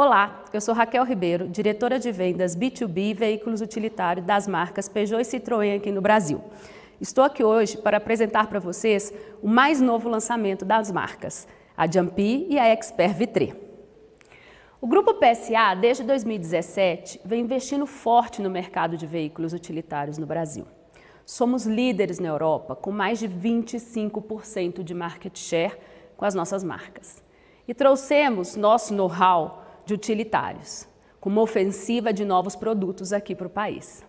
Olá, eu sou Raquel Ribeiro, diretora de vendas B2B e veículos utilitários das marcas Peugeot e Citroën aqui no Brasil. Estou aqui hoje para apresentar para vocês o mais novo lançamento das marcas, a Jumpy e a Expert Vitré. O grupo PSA, desde 2017, vem investindo forte no mercado de veículos utilitários no Brasil. Somos líderes na Europa, com mais de 25% de market share com as nossas marcas. E trouxemos nosso know-how de utilitários, com uma ofensiva de novos produtos aqui para o país.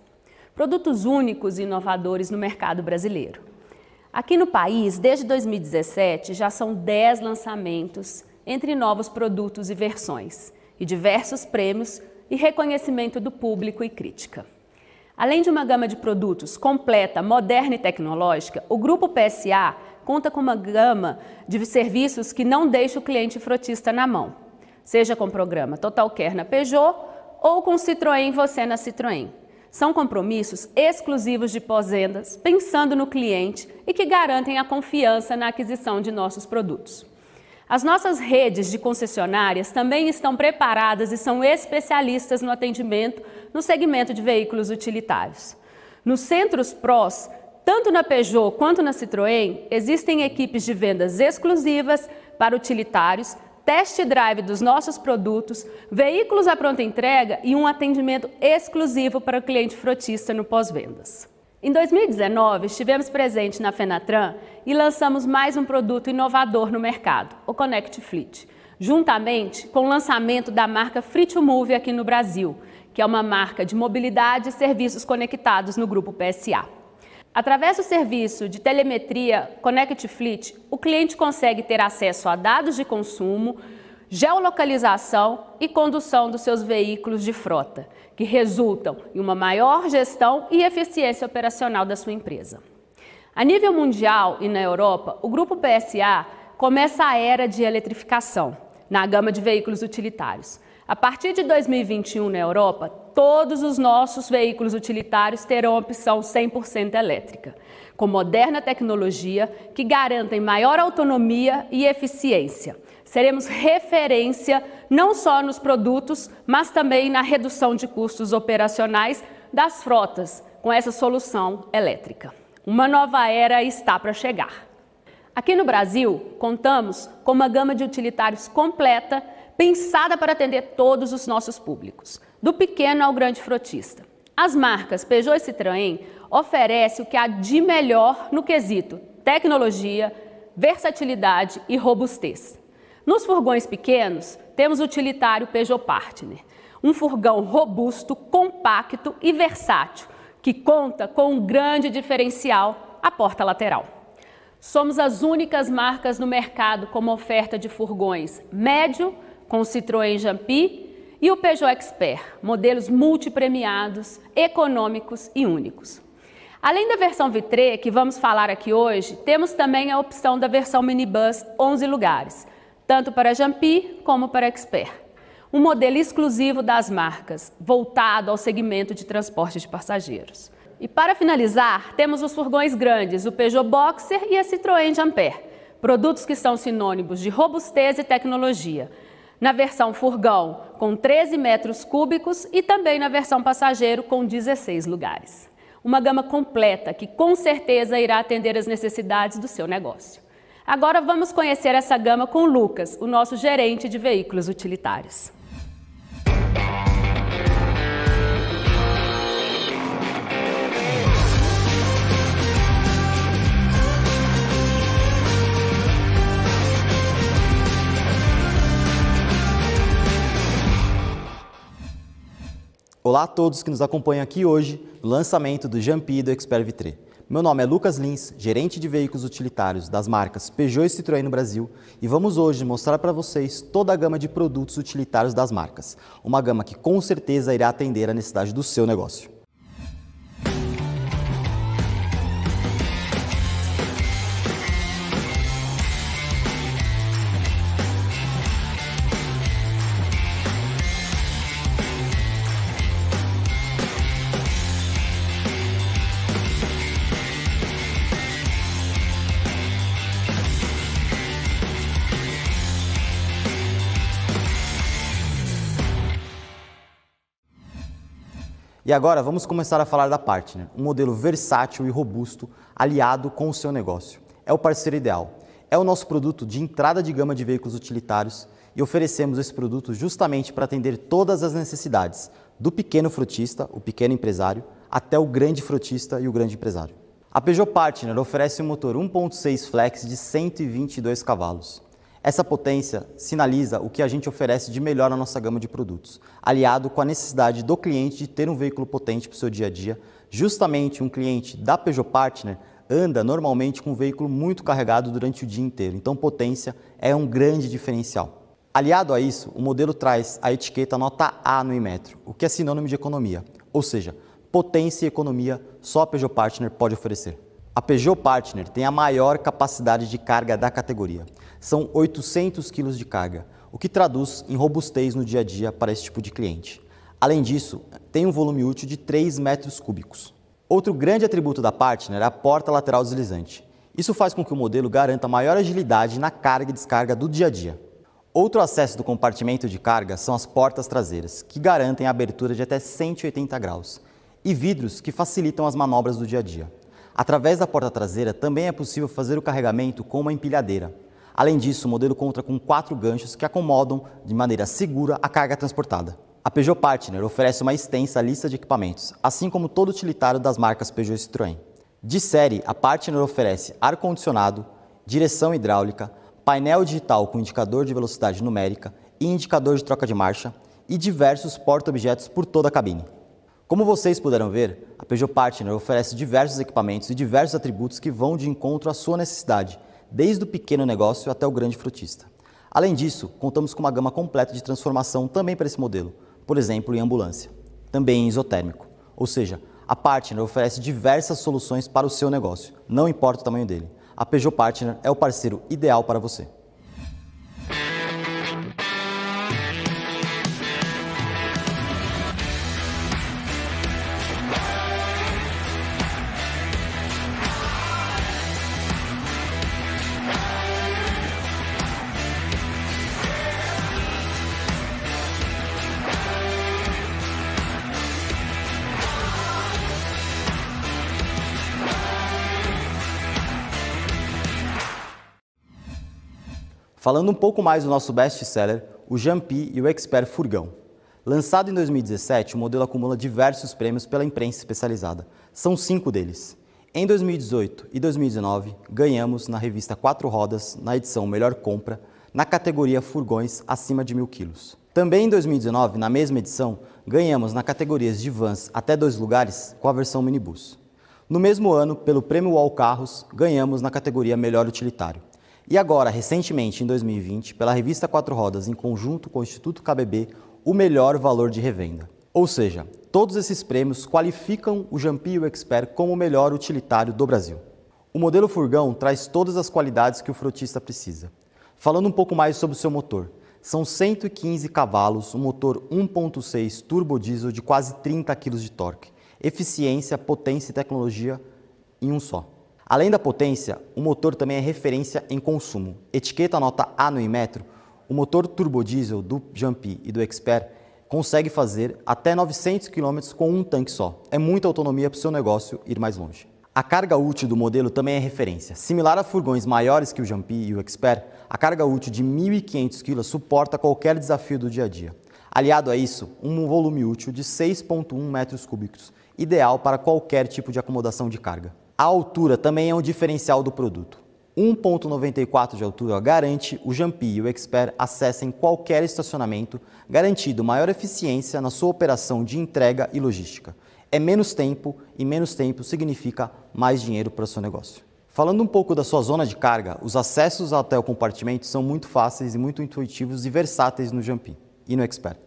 Produtos únicos e inovadores no mercado brasileiro. Aqui no país, desde 2017, já são 10 lançamentos entre novos produtos e versões, e diversos prêmios e reconhecimento do público e crítica. Além de uma gama de produtos completa, moderna e tecnológica, o Grupo PSA conta com uma gama de serviços que não deixa o cliente frotista na mão seja com o programa Totalcare na Peugeot ou com Citroën Você na Citroën. São compromissos exclusivos de pós-vendas, pensando no cliente e que garantem a confiança na aquisição de nossos produtos. As nossas redes de concessionárias também estão preparadas e são especialistas no atendimento no segmento de veículos utilitários. Nos centros PROS, tanto na Peugeot quanto na Citroën, existem equipes de vendas exclusivas para utilitários, test drive dos nossos produtos, veículos à pronta entrega e um atendimento exclusivo para o cliente frotista no pós-vendas. Em 2019, estivemos presentes na Fenatran e lançamos mais um produto inovador no mercado, o Connect Fleet, juntamente com o lançamento da marca Free Move aqui no Brasil, que é uma marca de mobilidade e serviços conectados no grupo PSA. Através do serviço de telemetria Connect Fleet, o cliente consegue ter acesso a dados de consumo, geolocalização e condução dos seus veículos de frota, que resultam em uma maior gestão e eficiência operacional da sua empresa. A nível mundial e na Europa, o grupo PSA começa a era de eletrificação na gama de veículos utilitários. A partir de 2021 na Europa, todos os nossos veículos utilitários terão opção 100% elétrica, com moderna tecnologia que garantem maior autonomia e eficiência. Seremos referência não só nos produtos, mas também na redução de custos operacionais das frotas com essa solução elétrica. Uma nova era está para chegar. Aqui no Brasil, contamos com uma gama de utilitários completa, pensada para atender todos os nossos públicos do pequeno ao grande frotista. As marcas Peugeot e Citroën oferecem o que há de melhor no quesito tecnologia, versatilidade e robustez. Nos furgões pequenos, temos o utilitário Peugeot Partner, um furgão robusto, compacto e versátil, que conta com um grande diferencial, a porta lateral. Somos as únicas marcas no mercado com uma oferta de furgões médio, com Citroën Jampi e o Peugeot Expert, modelos multipremiados, econômicos e únicos. Além da versão Vitre, que vamos falar aqui hoje, temos também a opção da versão minibus 11 lugares, tanto para Jampi como para Expert. Um modelo exclusivo das marcas, voltado ao segmento de transporte de passageiros. E para finalizar, temos os furgões grandes, o Peugeot Boxer e a Citroën Jumper, produtos que são sinônimos de robustez e tecnologia, na versão furgão com 13 metros cúbicos e também na versão passageiro com 16 lugares. Uma gama completa que com certeza irá atender as necessidades do seu negócio. Agora vamos conhecer essa gama com o Lucas, o nosso gerente de veículos utilitários. Olá a todos que nos acompanham aqui hoje no lançamento do Jampi do Expert 3. Meu nome é Lucas Lins, gerente de veículos utilitários das marcas Peugeot e Citroën no Brasil, e vamos hoje mostrar para vocês toda a gama de produtos utilitários das marcas, uma gama que com certeza irá atender a necessidade do seu negócio. E agora vamos começar a falar da Partner, né? um modelo versátil e robusto aliado com o seu negócio. É o parceiro ideal. É o nosso produto de entrada de gama de veículos utilitários e oferecemos esse produto justamente para atender todas as necessidades, do pequeno frutista, o pequeno empresário, até o grande frutista e o grande empresário. A Peugeot Partner oferece um motor 1.6 flex de 122 cavalos, essa potência sinaliza o que a gente oferece de melhor na nossa gama de produtos, aliado com a necessidade do cliente de ter um veículo potente para o seu dia a dia. Justamente um cliente da Peugeot Partner anda normalmente com um veículo muito carregado durante o dia inteiro, então potência é um grande diferencial. Aliado a isso, o modelo traz a etiqueta nota A no Imetro, o que é sinônimo de economia, ou seja, potência e economia só a Peugeot Partner pode oferecer. A Peugeot Partner tem a maior capacidade de carga da categoria. São 800 kg de carga, o que traduz em robustez no dia a dia para esse tipo de cliente. Além disso, tem um volume útil de 3 metros cúbicos. Outro grande atributo da Partner é a porta lateral deslizante. Isso faz com que o modelo garanta maior agilidade na carga e descarga do dia a dia. Outro acesso do compartimento de carga são as portas traseiras, que garantem a abertura de até 180 graus, e vidros que facilitam as manobras do dia a dia. Através da porta traseira também é possível fazer o carregamento com uma empilhadeira. Além disso, o modelo conta com quatro ganchos que acomodam de maneira segura a carga transportada. A Peugeot Partner oferece uma extensa lista de equipamentos, assim como todo utilitário das marcas Peugeot e Citroën. De série, a Partner oferece ar-condicionado, direção hidráulica, painel digital com indicador de velocidade numérica e indicador de troca de marcha e diversos porta-objetos por toda a cabine. Como vocês puderam ver, a Peugeot Partner oferece diversos equipamentos e diversos atributos que vão de encontro à sua necessidade, desde o pequeno negócio até o grande frutista. Além disso, contamos com uma gama completa de transformação também para esse modelo, por exemplo, em ambulância, também em isotérmico, ou seja, a Partner oferece diversas soluções para o seu negócio, não importa o tamanho dele. A Peugeot Partner é o parceiro ideal para você. Falando um pouco mais do nosso best-seller, o Jampi e o Expert Furgão. Lançado em 2017, o modelo acumula diversos prêmios pela imprensa especializada. São cinco deles. Em 2018 e 2019, ganhamos na revista Quatro Rodas, na edição Melhor Compra, na categoria Furgões acima de mil quilos. Também em 2019, na mesma edição, ganhamos na categorias de vans até dois lugares com a versão minibus. No mesmo ano, pelo Prêmio Wall Carros, ganhamos na categoria Melhor Utilitário. E agora, recentemente, em 2020, pela revista Quatro Rodas, em conjunto com o Instituto KBB, o melhor valor de revenda. Ou seja, todos esses prêmios qualificam o Jampio Expert como o melhor utilitário do Brasil. O modelo furgão traz todas as qualidades que o frotista precisa. Falando um pouco mais sobre o seu motor, são 115 cavalos, um motor 1.6 turbo diesel de quase 30 kg de torque, eficiência, potência e tecnologia em um só. Além da potência, o motor também é referência em consumo. Etiqueta nota A no Inmetro, o motor turbodiesel do Jumpy e do Expert consegue fazer até 900 km com um tanque só. É muita autonomia para o seu negócio ir mais longe. A carga útil do modelo também é referência. Similar a furgões maiores que o Jumpy e o Expert, a carga útil de 1.500 kg suporta qualquer desafio do dia a dia. Aliado a isso, um volume útil de 6,1 metros cúbicos, ideal para qualquer tipo de acomodação de carga. A altura também é um diferencial do produto. 1,94 de altura garante o Jampi e o Expert acesso em qualquer estacionamento, garantindo maior eficiência na sua operação de entrega e logística. É menos tempo e menos tempo significa mais dinheiro para o seu negócio. Falando um pouco da sua zona de carga, os acessos até o compartimento são muito fáceis e muito intuitivos e versáteis no Jampi e no Expert.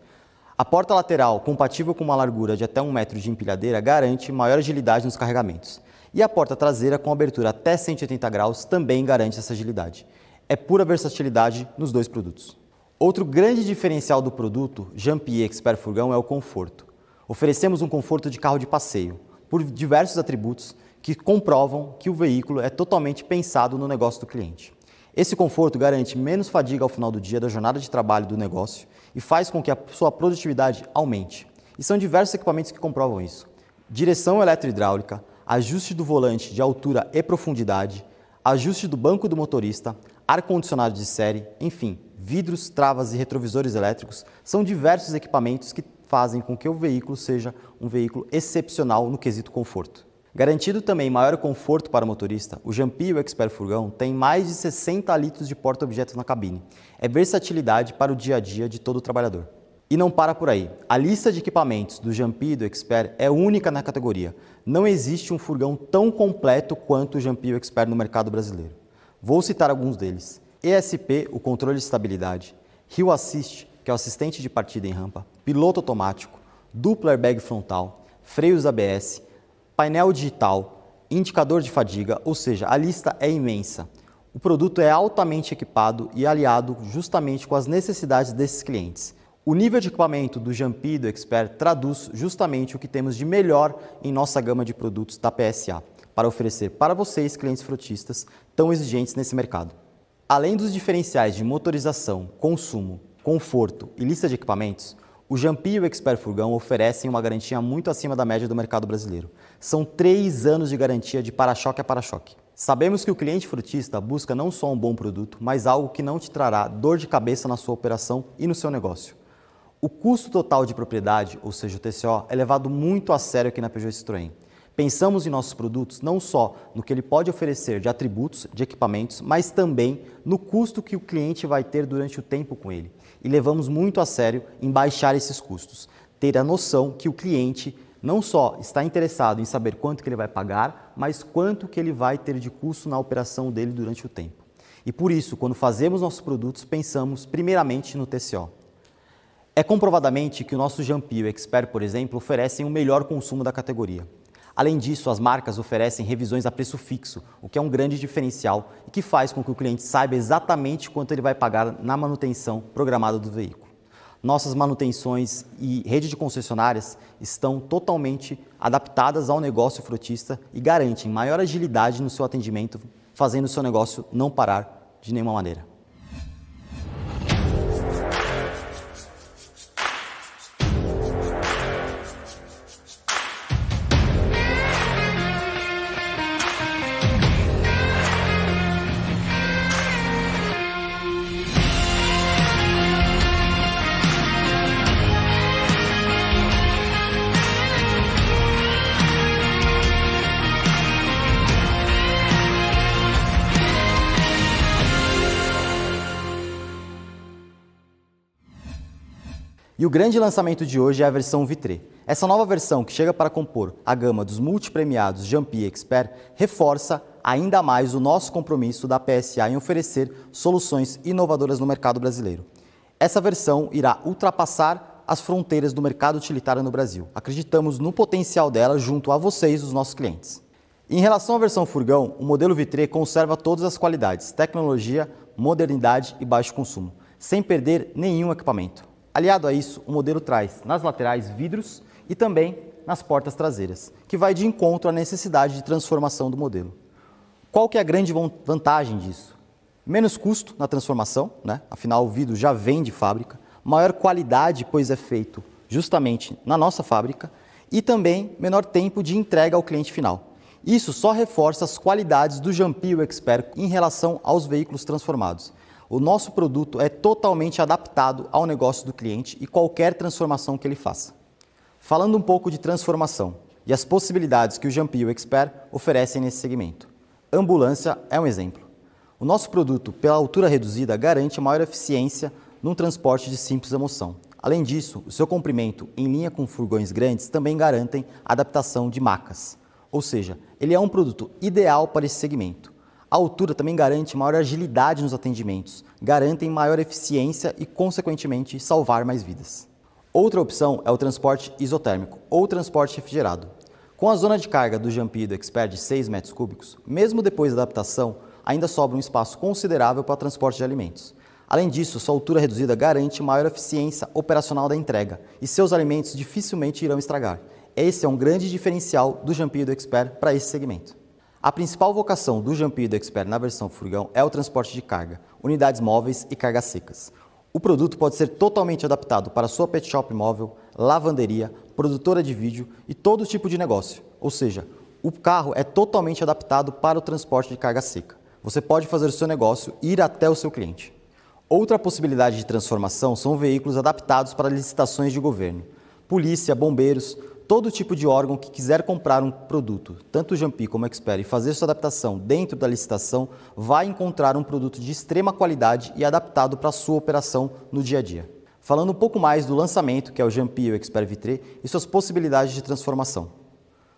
A porta lateral, compatível com uma largura de até 1 metro de empilhadeira, garante maior agilidade nos carregamentos. E a porta traseira com abertura até 180 graus também garante essa agilidade. É pura versatilidade nos dois produtos. Outro grande diferencial do produto Jean-Pierre Expert Furgão é o conforto. Oferecemos um conforto de carro de passeio, por diversos atributos que comprovam que o veículo é totalmente pensado no negócio do cliente. Esse conforto garante menos fadiga ao final do dia da jornada de trabalho do negócio e faz com que a sua produtividade aumente. E são diversos equipamentos que comprovam isso: direção eletro-hidráulica, ajuste do volante de altura e profundidade, ajuste do banco do motorista, ar-condicionado de série, enfim, vidros, travas e retrovisores elétricos são diversos equipamentos que fazem com que o veículo seja um veículo excepcional no quesito conforto. Garantido também maior conforto para o motorista, o Jampi e o Expert Furgão têm mais de 60 litros de porta-objetos na cabine. É versatilidade para o dia a dia de todo trabalhador. E não para por aí. A lista de equipamentos do Jampi e do Expert é única na categoria. Não existe um furgão tão completo quanto o Jampi e o Expert no mercado brasileiro. Vou citar alguns deles. ESP, o controle de estabilidade. Rio Assist, que é o assistente de partida em rampa. Piloto automático. Duplo airbag frontal. Freios ABS. Painel digital. Indicador de fadiga. Ou seja, a lista é imensa. O produto é altamente equipado e aliado justamente com as necessidades desses clientes o nível de equipamento do Jampi do Expert traduz justamente o que temos de melhor em nossa gama de produtos da PSA, para oferecer para vocês, clientes frutistas, tão exigentes nesse mercado. Além dos diferenciais de motorização, consumo, conforto e lista de equipamentos, o Jampi e o Expert Furgão oferecem uma garantia muito acima da média do mercado brasileiro. São três anos de garantia de para-choque a para-choque. Sabemos que o cliente frutista busca não só um bom produto, mas algo que não te trará dor de cabeça na sua operação e no seu negócio. O custo total de propriedade, ou seja, o TCO, é levado muito a sério aqui na Peugeot Citroën. Pensamos em nossos produtos não só no que ele pode oferecer de atributos, de equipamentos, mas também no custo que o cliente vai ter durante o tempo com ele. E levamos muito a sério em baixar esses custos, ter a noção que o cliente não só está interessado em saber quanto que ele vai pagar, mas quanto que ele vai ter de custo na operação dele durante o tempo. E por isso, quando fazemos nossos produtos, pensamos primeiramente no TCO. É comprovadamente que o nosso Jampi e o Expert, por exemplo, oferecem o melhor consumo da categoria. Além disso, as marcas oferecem revisões a preço fixo, o que é um grande diferencial e que faz com que o cliente saiba exatamente quanto ele vai pagar na manutenção programada do veículo. Nossas manutenções e rede de concessionárias estão totalmente adaptadas ao negócio frotista e garantem maior agilidade no seu atendimento, fazendo o seu negócio não parar de nenhuma maneira. E o grande lançamento de hoje é a versão Vitré. Essa nova versão, que chega para compor a gama dos multipremiados Jampi Expert, reforça ainda mais o nosso compromisso da PSA em oferecer soluções inovadoras no mercado brasileiro. Essa versão irá ultrapassar as fronteiras do mercado utilitário no Brasil. Acreditamos no potencial dela junto a vocês, os nossos clientes. Em relação à versão furgão, o modelo Vitré conserva todas as qualidades, tecnologia, modernidade e baixo consumo, sem perder nenhum equipamento. Aliado a isso, o modelo traz nas laterais vidros e também nas portas traseiras, que vai de encontro à necessidade de transformação do modelo. Qual que é a grande vantagem disso? Menos custo na transformação, né? afinal o vidro já vem de fábrica, maior qualidade, pois é feito justamente na nossa fábrica, e também menor tempo de entrega ao cliente final. Isso só reforça as qualidades do Jampi Expert em relação aos veículos transformados o nosso produto é totalmente adaptado ao negócio do cliente e qualquer transformação que ele faça. Falando um pouco de transformação e as possibilidades que o Jampi e o Expert oferecem nesse segmento. Ambulância é um exemplo. O nosso produto, pela altura reduzida, garante maior eficiência num transporte de simples emoção. Além disso, o seu comprimento em linha com furgões grandes também garantem adaptação de macas. Ou seja, ele é um produto ideal para esse segmento. A altura também garante maior agilidade nos atendimentos, garantem maior eficiência e, consequentemente, salvar mais vidas. Outra opção é o transporte isotérmico ou transporte refrigerado. Com a zona de carga do Jampi do Expert de 6 metros cúbicos, mesmo depois da adaptação, ainda sobra um espaço considerável para transporte de alimentos. Além disso, sua altura reduzida garante maior eficiência operacional da entrega e seus alimentos dificilmente irão estragar. Esse é um grande diferencial do Jampi do Expert para esse segmento. A principal vocação do Jampido e do Expert na versão furgão é o transporte de carga, unidades móveis e cargas secas. O produto pode ser totalmente adaptado para sua pet shop móvel, lavanderia, produtora de vídeo e todo tipo de negócio. Ou seja, o carro é totalmente adaptado para o transporte de carga seca. Você pode fazer o seu negócio ir até o seu cliente. Outra possibilidade de transformação são veículos adaptados para licitações de governo polícia, bombeiros, todo tipo de órgão que quiser comprar um produto, tanto o Jampi como o Expert, e fazer sua adaptação dentro da licitação, vai encontrar um produto de extrema qualidade e adaptado para sua operação no dia a dia. Falando um pouco mais do lançamento, que é o Jampi e o Expert Vitré, e suas possibilidades de transformação.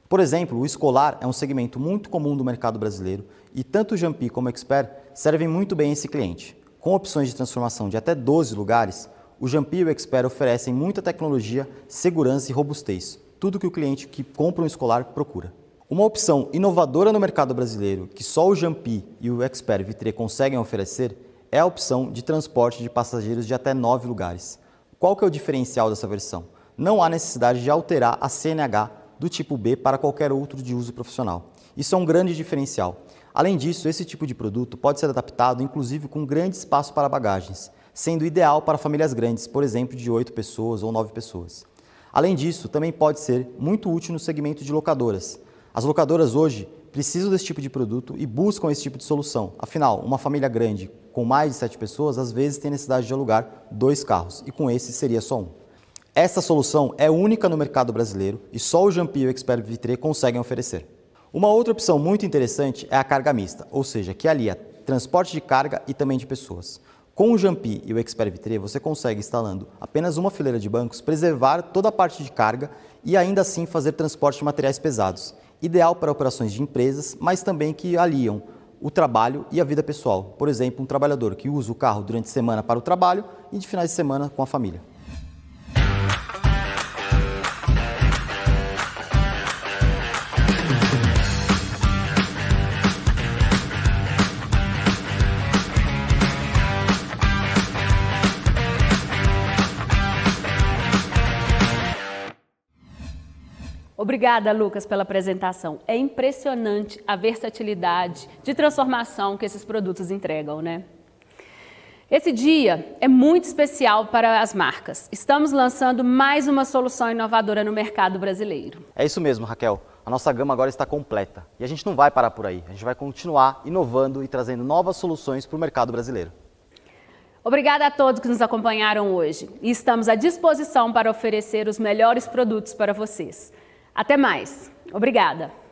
Por exemplo, o escolar é um segmento muito comum do mercado brasileiro e tanto o Jampi como o Expert servem muito bem esse cliente. Com opções de transformação de até 12 lugares, o Jampi e o Expert oferecem muita tecnologia, segurança e robustez, tudo que o cliente que compra um escolar procura. Uma opção inovadora no mercado brasileiro que só o Jampi e o Expert Vitre conseguem oferecer é a opção de transporte de passageiros de até nove lugares. Qual que é o diferencial dessa versão? Não há necessidade de alterar a CNH do tipo B para qualquer outro de uso profissional. Isso é um grande diferencial. Além disso, esse tipo de produto pode ser adaptado inclusive com grande espaço para bagagens sendo ideal para famílias grandes, por exemplo, de 8 pessoas ou 9 pessoas. Além disso, também pode ser muito útil no segmento de locadoras. As locadoras hoje precisam desse tipo de produto e buscam esse tipo de solução. Afinal, uma família grande com mais de 7 pessoas às vezes tem necessidade de alugar dois carros e com esse seria só um. Essa solução é única no mercado brasileiro e só o Jampio e o Expert Vitre conseguem oferecer. Uma outra opção muito interessante é a carga mista, ou seja, que alia transporte de carga e também de pessoas. Com o Jampi e o Expert Vitre, você consegue, instalando apenas uma fileira de bancos, preservar toda a parte de carga e ainda assim fazer transporte de materiais pesados, ideal para operações de empresas, mas também que aliam o trabalho e a vida pessoal. Por exemplo, um trabalhador que usa o carro durante a semana para o trabalho e de finais de semana com a família. Obrigada, Lucas, pela apresentação. É impressionante a versatilidade de transformação que esses produtos entregam, né? Esse dia é muito especial para as marcas. Estamos lançando mais uma solução inovadora no mercado brasileiro. É isso mesmo, Raquel. A nossa gama agora está completa e a gente não vai parar por aí. A gente vai continuar inovando e trazendo novas soluções para o mercado brasileiro. Obrigada a todos que nos acompanharam hoje e estamos à disposição para oferecer os melhores produtos para vocês. Até mais. Obrigada.